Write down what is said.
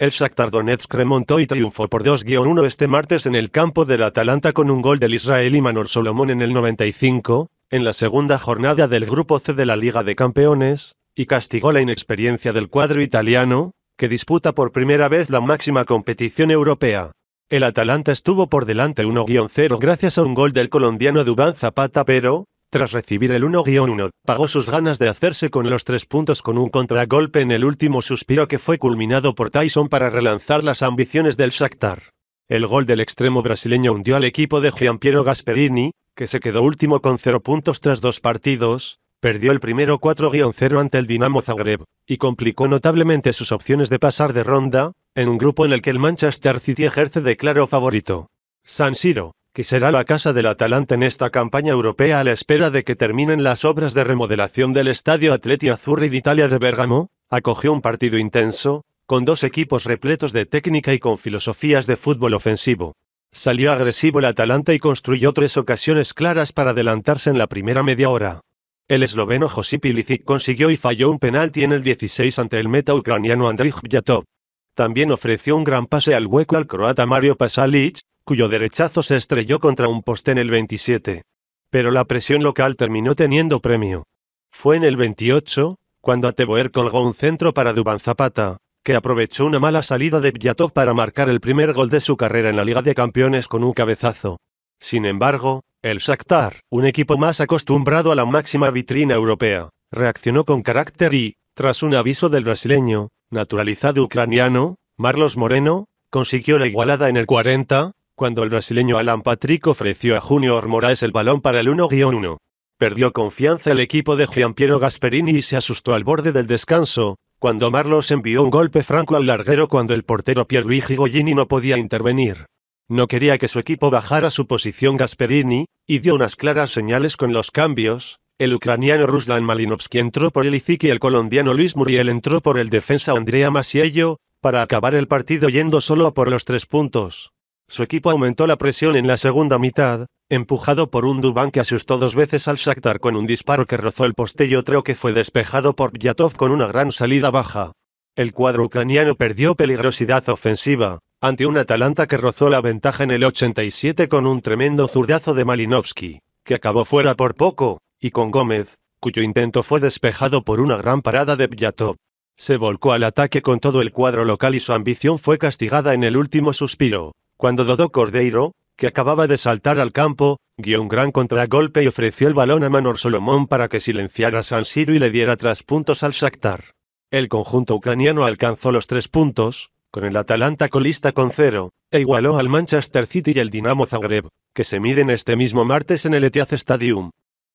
El Shakhtar Donetsk remontó y triunfó por 2-1 este martes en el campo del Atalanta con un gol del y Manor Solomón en el 95, en la segunda jornada del Grupo C de la Liga de Campeones, y castigó la inexperiencia del cuadro italiano, que disputa por primera vez la máxima competición europea. El Atalanta estuvo por delante 1-0 gracias a un gol del colombiano Dubán Zapata pero, tras recibir el 1-1, pagó sus ganas de hacerse con los tres puntos con un contragolpe en el último suspiro que fue culminado por Tyson para relanzar las ambiciones del Shakhtar. El gol del extremo brasileño hundió al equipo de Giampiero Gasperini, que se quedó último con cero puntos tras dos partidos, perdió el primero 4-0 ante el Dinamo Zagreb, y complicó notablemente sus opciones de pasar de ronda, en un grupo en el que el Manchester City ejerce de claro favorito. San Siro, que será la casa del Atalanta en esta campaña europea a la espera de que terminen las obras de remodelación del Estadio Atleti Azzurri Italia de Bergamo, acogió un partido intenso, con dos equipos repletos de técnica y con filosofías de fútbol ofensivo. Salió agresivo el Atalanta y construyó tres ocasiones claras para adelantarse en la primera media hora. El esloveno Josip Ilicic consiguió y falló un penalti en el 16 ante el meta ucraniano Andriy Jatov. También ofreció un gran pase al hueco al croata Mario Pasalic, cuyo derechazo se estrelló contra un poste en el 27. Pero la presión local terminó teniendo premio. Fue en el 28, cuando Ateboer colgó un centro para Duban Zapata, que aprovechó una mala salida de Vyatov para marcar el primer gol de su carrera en la Liga de Campeones con un cabezazo. Sin embargo, el Shakhtar, un equipo más acostumbrado a la máxima vitrina europea, reaccionó con carácter y, tras un aviso del brasileño, naturalizado ucraniano, Marlos Moreno, consiguió la igualada en el 40, cuando el brasileño Alan Patrick ofreció a Junior Moraes el balón para el 1-1. Perdió confianza el equipo de Jean-Pierre Gasperini y se asustó al borde del descanso, cuando Marlos envió un golpe franco al larguero cuando el portero Pierluigi Gollini no podía intervenir. No quería que su equipo bajara su posición Gasperini, y dio unas claras señales con los cambios, el ucraniano Ruslan Malinovsky entró por el Izik y el colombiano Luis Muriel entró por el defensa Andrea Masiello, para acabar el partido yendo solo por los tres puntos. Su equipo aumentó la presión en la segunda mitad, empujado por un Dubán que asustó dos veces al Shakhtar con un disparo que rozó el poste y que fue despejado por Yatov con una gran salida baja. El cuadro ucraniano perdió peligrosidad ofensiva, ante un Atalanta que rozó la ventaja en el 87 con un tremendo zurdazo de Malinovsky, que acabó fuera por poco, y con Gómez, cuyo intento fue despejado por una gran parada de Yatov. Se volcó al ataque con todo el cuadro local y su ambición fue castigada en el último suspiro, cuando Dodó Cordeiro, que acababa de saltar al campo, guió un gran contragolpe y ofreció el balón a Manor Solomón para que silenciara a San Siro y le diera tres puntos al Shakhtar. El conjunto ucraniano alcanzó los tres puntos, con el Atalanta colista con cero, e igualó al Manchester City y el Dinamo Zagreb, que se miden este mismo martes en el Etihad Stadium.